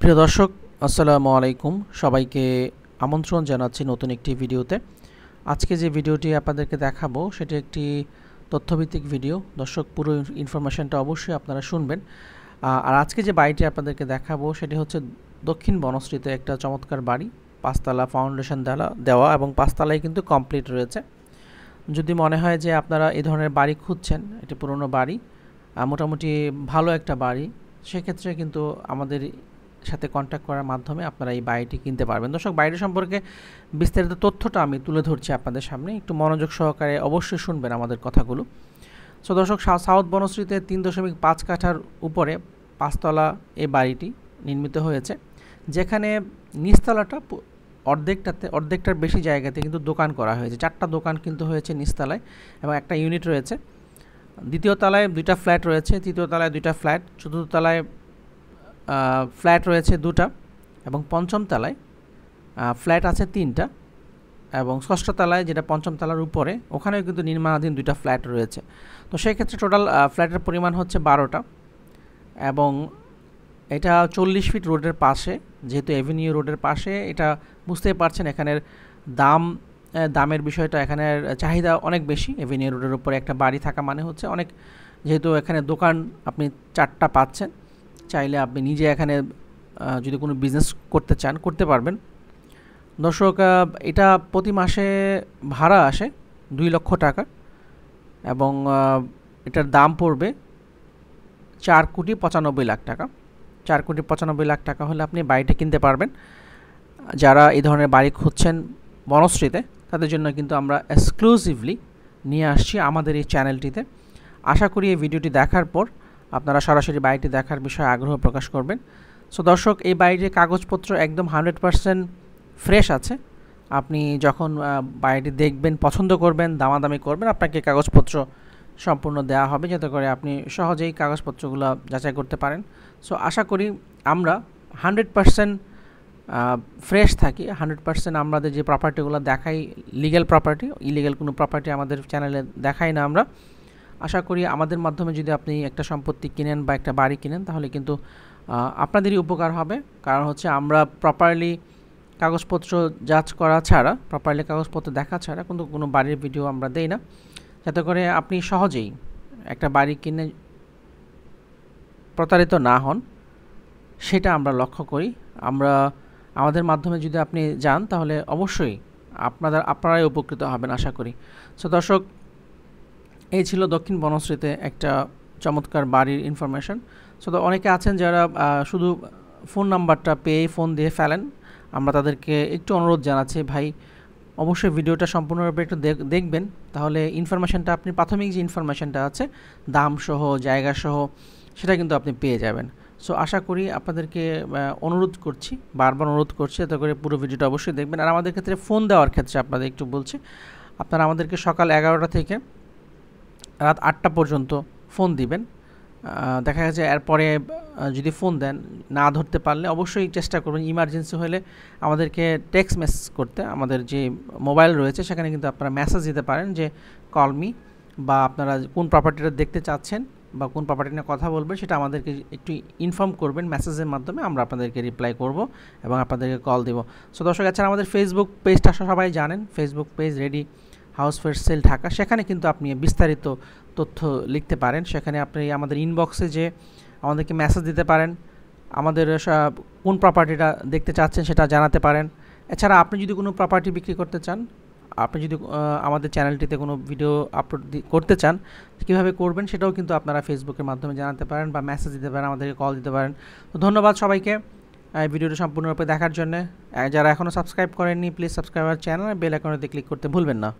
প্রিয় দর্শক আসসালামু আলাইকুম সবাইকে আমন্ত্রণ জানাচ্ছি নতুন একটি ভিডিওতে আজকে যে ভিডিওটি আপনাদেরকে দেখাবো সেটি একটি তথ্যভিত্তিক ভিডিও দর্শক পুরো ইনফরমেশনটা অবশ্যই আপনারা শুনবেন আর আজকে যে বাড়িটি আপনাদেরকে দেখাবো সেটি হচ্ছে দক্ষিণ বনশ্রীতে একটা চমৎকার বাড়ি পাঁচতলা ফাউন্ডেশন দেওয়া দেওয়া এবং পাঁচতলায় কিন্তু কমপ্লিট রয়েছে যদি মনে হয় যে আপনারা এ ধরনের বাড়ি খুঁজছেন এটি পুরনো বাড়ি মোটামুটি ভালো একটা বাড়ি সেক্ষেত্রে কিন্তু আমাদের সাথে কন্ট্যাক্ট করার মাধ্যমে আপনারা এই বাড়িটি কিনতে পারবেন দর্শক বাড়িটি সম্পর্কে বিস্তারিত তথ্যটা আমি তুলে ধরছি আপনাদের সামনে একটু মনোযোগ সহকারে অবশ্যই শুনবেন আমাদের কথাগুলো সো দর্শক সাউথ বনশ্রীতে তিন দশমিক পাঁচ কাঠার উপরে পাঁচতলা এই বাড়িটি নির্মিত হয়েছে যেখানে নিচতলাটা অর্ধেকটাতে অর্ধেকটার বেশি জায়গাতে কিন্তু দোকান করা হয়েছে চারটা দোকান কিন্তু হয়েছে নিচতলায় এবং একটা ইউনিট রয়েছে দ্বিতীয় তলায় দুইটা ফ্ল্যাট রয়েছে তৃতীয় তলায় দুইটা ফ্ল্যাট চতুর্থ তলায় ফ্ল্যাট রয়েছে দুটা এবং পঞ্চম তলায় ফ্ল্যাট আছে তিনটা এবং ষষ্ঠ তলায় যেটা পঞ্চম তলার উপরে ওখানেও কিন্তু নির্মাণাধীন দুইটা ফ্ল্যাট রয়েছে তো সেই ক্ষেত্রে টোটাল ফ্ল্যাটের পরিমাণ হচ্ছে বারোটা এবং এটা চল্লিশ ফিট রোডের পাশে যেহেতু এভিনিউ রোডের পাশে এটা বুঝতেই পারছেন এখানের দাম দামের বিষয়টা এখানের চাহিদা অনেক বেশি এভিনিউ রোডের উপরে একটা বাড়ি থাকা মানে হচ্ছে অনেক যেহেতু এখানে দোকান আপনি চারটা পাচ্ছেন চাইলে আপনি নিজে এখানে যদি কোনো বিজনেস করতে চান করতে পারবেন দর্শক এটা প্রতি মাসে ভাড়া আসে দুই লক্ষ টাকা এবং এটার দাম পড়বে চার কোটি পঁচানব্বই লাখ টাকা চার কোটি পঁচানব্বই লাখ টাকা হলে আপনি বাড়িটা কিনতে পারবেন যারা এই ধরনের বাড়ি খুঁজছেন বনশ্রীতে তাদের জন্য কিন্তু আমরা এক্সক্লুসিভলি নিয়ে আসছি আমাদের এই চ্যানেলটিতে আশা করি এই ভিডিওটি দেখার পর আপনারা সরাসরি বাড়িটি দেখার বিষয়ে আগ্রহ প্রকাশ করবেন সো দর্শক এই বাড়িটির কাগজপত্র একদম হান্ড্রেড পারসেন্ট ফ্রেশ আছে আপনি যখন বাড়িটি দেখবেন পছন্দ করবেন দামাদামি করবেন আপনাকে কাগজপত্র সম্পূর্ণ দেওয়া হবে যাতে করে আপনি সহজেই কাগজপত্রগুলো যাচাই করতে পারেন সো আশা করি আমরা হান্ড্রেড পারসেন্ট ফ্রেশ থাকি হান্ড্রেড পারসেন্ট আমাদের যে প্রপার্টিগুলো দেখাই লিগ্যাল প্রপার্টি ইলিগ্যাল কোনো প্রপার্টি আমাদের চ্যানেলে দেখাই না আমরা আশা করি আমাদের মাধ্যমে যদি আপনি একটা সম্পত্তি কিনেন বা একটা বাড়ি কিনেন তাহলে কিন্তু আপনাদেরই উপকার হবে কারণ হচ্ছে আমরা প্রপারলি কাগজপত্র যাচ করা ছাড়া প্রপারলি কাগজপত্র দেখা ছাড়া কিন্তু কোনো বাড়ির ভিডিও আমরা দেই না যাতে করে আপনি সহজেই একটা বাড়ি কিনে প্রতারিত না হন সেটা আমরা লক্ষ্য করি আমরা আমাদের মাধ্যমে যদি আপনি যান তাহলে অবশ্যই আপনাদের আপনারাই উপকৃত হবেন আশা করি সো দর্শক এই ছিল দক্ষিণ বনশ্রীতে একটা চমৎকার বাড়ির ইনফরমেশন সো তো অনেকে আছেন যারা শুধু ফোন নাম্বারটা পেয়ে ফোন দিয়ে ফেলেন আমরা তাদেরকে একটু অনুরোধ জানাচ্ছি ভাই অবশ্যই ভিডিওটা সম্পূর্ণরূপে একটু দেখবেন তাহলে ইনফরমেশানটা আপনি প্রাথমিক যে ইনফরমেশানটা আছে দাম সহ জায়গা সহ সেটা কিন্তু আপনি পেয়ে যাবেন সো আশা করি আপনাদেরকে অনুরোধ করছি বারবার অনুরোধ করছি এতে করে পুরো ভিডিওটা অবশ্যই দেখবেন আর আমাদের ক্ষেত্রে ফোন দেওয়ার ক্ষেত্রে আপনাদের একটু বলছি আপনারা আমাদেরকে সকাল এগারোটা থেকে রাত আটটা পর্যন্ত ফোন দিবেন দেখা গেছে এরপরে যদি ফোন দেন না ধরতে পারলে অবশ্যই চেষ্টা করবেন ইমার্জেন্সি হলে আমাদেরকে টেক্সট মেসেজ করতে আমাদের যে মোবাইল রয়েছে সেখানে কিন্তু আপনারা মেসেজ দিতে পারেন যে কলমি বা আপনারা কোন প্রপার্টিটা দেখতে চাচ্ছেন বা কোন প্রপার্টি নিয়ে কথা বলবেন সেটা আমাদেরকে একটু ইনফর্ম করবেন মেসেজের মাধ্যমে আমরা আপনাদেরকে রিপ্লাই করব এবং আপনাদেরকে কল দেব সো দর্শক আছেন আচ্ছা, আমাদের ফেসবুক পেজটা সবাই জানেন Facebook page ready house for sale Dhaka সেখানে কিন্তু আপনি বিস্তারিত তথ্য লিখতে পারেন সেখানে আপনি আমাদের ইনবক্সে যে আমাদেরকে মেসেজ দিতে পারেন আমাদের কোন প্রপার্টিটা দেখতে চাচ্ছেন সেটা জানাতে পারেন এছাড়া আপনি যদি কোনো প্রপার্টি বিক্রি করতে চান আপনি যদি আমাদের চ্যানেলটিতে কোনো ভিডিও আপলোড করতে চান কীভাবে করবেন সেটাও কিন্তু আপনারা ফেসবুকের মাধ্যমে জানাতে পারেন বা মেসেজ দিতে পারেন আমাদেরকে কল দিতে পারেন তো ধন্যবাদ সবাইকে এই ভিডিওটি সম্পূর্ণরূপে দেখার জন্য যারা এখনও সাবস্ক্রাইব করেননি প্লিজ সাবস্ক্রাইবার চ্যানেল বেল আইকনটিতে ক্লিক করতে ভুলবেন না